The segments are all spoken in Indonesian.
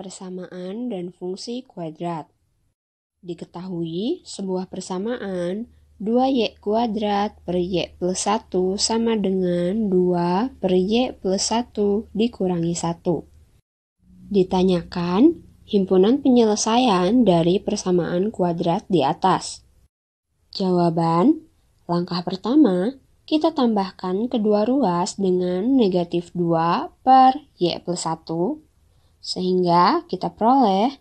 Persamaan dan fungsi kuadrat. Diketahui sebuah persamaan 2y kuadrat per y plus 1 sama dengan 2 per y plus 1 dikurangi 1. Ditanyakan himpunan penyelesaian dari persamaan kuadrat di atas. Jawaban, langkah pertama, kita tambahkan kedua ruas dengan negatif 2 per y plus 1 sehingga kita peroleh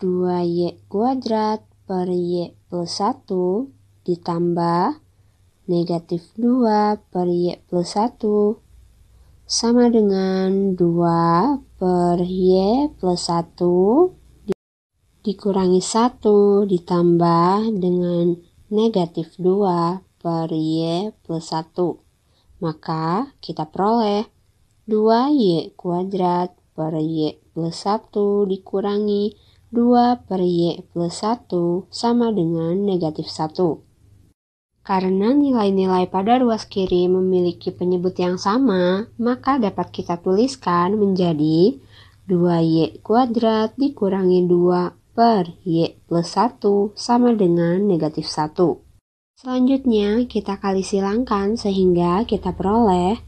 2y kuadrat per y plus 1 ditambah negatif 2 per y plus 1 sama dengan 2 per y plus 1 dikurangi 1 ditambah dengan negatif 2 per y plus 1. Maka kita peroleh 2y kuadrat per y plus 1 dikurangi 2 per y plus 1 sama dengan negatif 1. Karena nilai-nilai pada ruas kiri memiliki penyebut yang sama, maka dapat kita tuliskan menjadi 2y kuadrat dikurangi 2 per y plus 1 sama dengan negatif 1. Selanjutnya, kita kali silangkan sehingga kita peroleh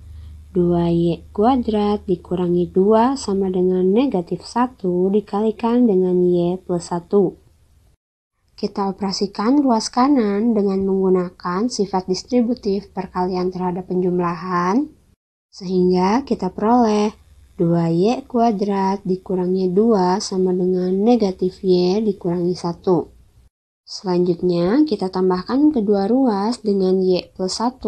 2y kuadrat dikurangi 2 sama dengan negatif 1 dikalikan dengan y plus 1. Kita operasikan ruas kanan dengan menggunakan sifat distributif perkalian terhadap penjumlahan, sehingga kita peroleh 2y kuadrat dikurangi 2 sama dengan negatif y dikurangi 1. Selanjutnya, kita tambahkan kedua ruas dengan y plus 1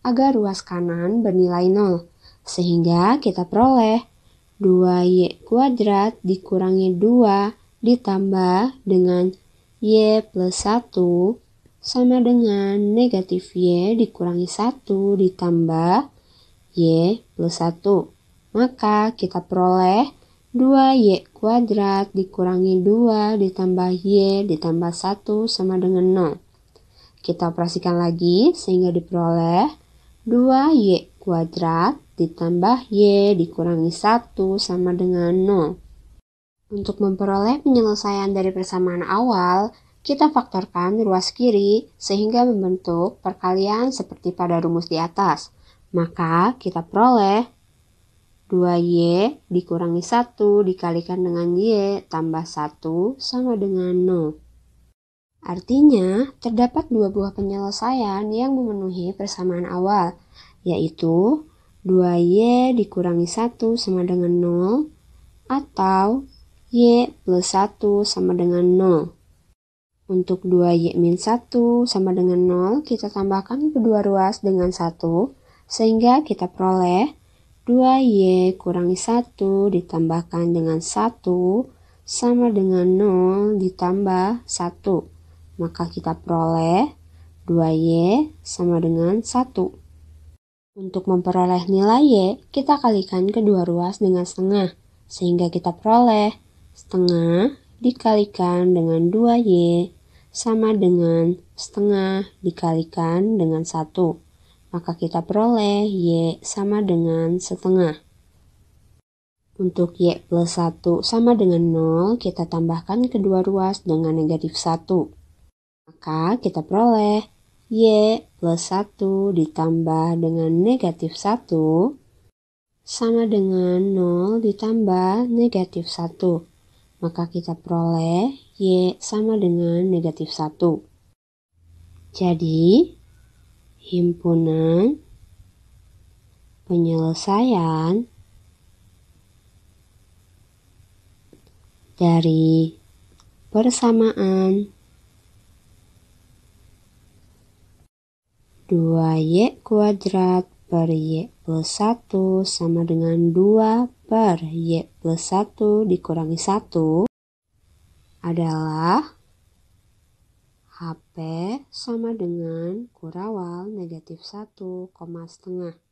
agar ruas kanan bernilai 0, sehingga kita peroleh 2y kuadrat dikurangi 2 ditambah dengan y plus 1 sama dengan negatif y dikurangi 1 ditambah y plus 1. Maka kita peroleh 2y kuadrat dikurangi 2 ditambah y ditambah 1 sama dengan 0. Kita operasikan lagi sehingga diperoleh 2y kuadrat ditambah y dikurangi 1 sama dengan 0. Untuk memperoleh penyelesaian dari persamaan awal, kita faktorkan ruas kiri sehingga membentuk perkalian seperti pada rumus di atas. Maka kita peroleh 2y dikurangi 1 dikalikan dengan y tambah 1 sama dengan 0. Artinya, terdapat dua buah penyelesaian yang memenuhi persamaan awal, yaitu 2Y dikurangi 1 sama dengan 0 atau Y plus 1 sama dengan 0. Untuk 2Y min 1 sama dengan 0, kita tambahkan kedua ruas dengan 1, sehingga kita peroleh 2Y kurangi 1 ditambahkan dengan 1 sama dengan 0 ditambah 1 maka kita peroleh 2Y sama dengan 1. Untuk memperoleh nilai Y, kita kalikan kedua ruas dengan setengah, sehingga kita peroleh setengah dikalikan dengan 2Y sama dengan setengah dikalikan dengan 1. Maka kita peroleh Y sama dengan setengah. Untuk Y plus 1 sama dengan 0, kita tambahkan kedua ruas dengan negatif 1 maka kita peroleh Y plus 1 ditambah dengan negatif 1 sama dengan 0 ditambah negatif 1. Maka kita peroleh Y sama dengan negatif 1. Jadi, himpunan penyelesaian dari persamaan 2y kuadrat per y plus 1 sama dengan 2 per y plus 1 dikurangi 1 adalah HP sama dengan kurawal negatif 1,5.